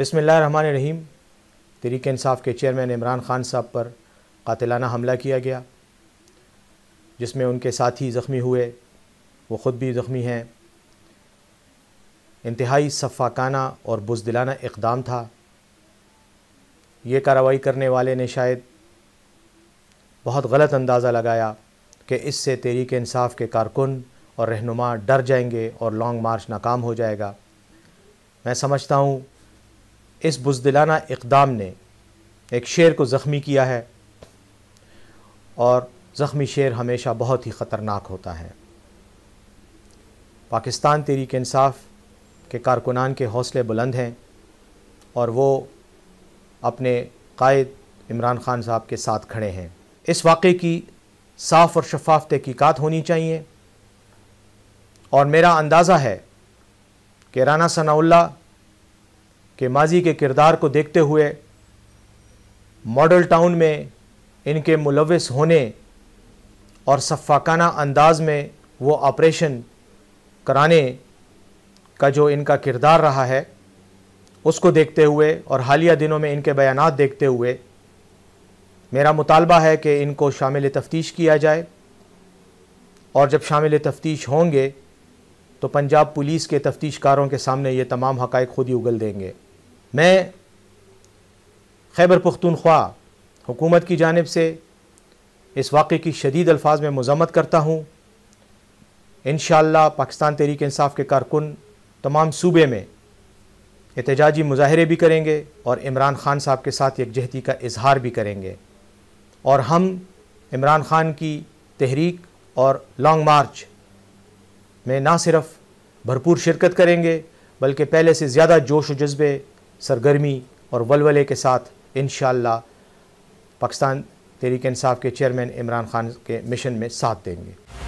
रहीम तरीक इंसाफ के चेयरमैन इमरान खान साहब पर कातिलाना हमला किया गया जिसमें उनके साथी ज़ख्मी हुए वो ख़ुद भी ज़ख्मी हैं इंतहाई सफाकाना और बुजदिलाना इकदाम था ये कार्रवाई करने वाले ने शायद बहुत गलत अंदाज़ा लगाया कि इससे तरीक इंसाफ के कारकुन और रहनुमा डर जाएंगे और लॉन्ग मार्च नाकाम हो जाएगा मैं समझता हूँ इस बुजदिलाना इकदाम ने एक शेर को ज़ख्मी किया है और ज़ख्मी शेर हमेशा बहुत ही ख़तरनाक होता है पाकिस्तान तरीक इंसाफ के कारकुनान के हौसले बुलंद हैं और वो अपने कायद इमरान खान साहब के साथ खड़े हैं इस वाक़े की साफ़ और शफाफ तहकीक़ात होनी चाहिए और मेरा अंदाज़ा है कि राना सनाउल्ला के माजी के किरदार को देखते हुए मॉडल टाउन में इनके मुलविस होने और सफ़ाकाना अंदाज में वो ऑपरेशन कराने का जो इनका किरदार रहा है उसको देखते हुए और हालिया दिनों में इनके बयान देखते हुए मेरा मुतालबा है कि इनको शामिल तफ्तीश किया जाए और जब शामिल तफ्तीश होंगे तो पंजाब पुलिस के तफ्तीशकारों के सामने ये तमाम हक़ खुद ही उगल देंगे मैं खैबर पख्तूनख्वा हुकूमत की जानब से इस वाक़े की शदीद अल्फाज में मजम्मत करता हूँ इन पाकिस्तान तहरीक इंसाफ के कारकुन तमाम सूबे में एहतजाजी मुजाहरे भी करेंगे और इमरान खान साहब के साथ यकजहती का इजहार भी करेंगे और हम इमरान खान की तहरीक और लॉन्ग मार्च में ना सिर्फ भरपूर शिरकत करेंगे बल्कि पहले से ज़्यादा जोश व जज्बे सरगर्मी और वलवले के साथ इन पाकिस्तान तहरीक इंसाफ के चेयरमैन इमरान खान के मिशन में साथ देंगे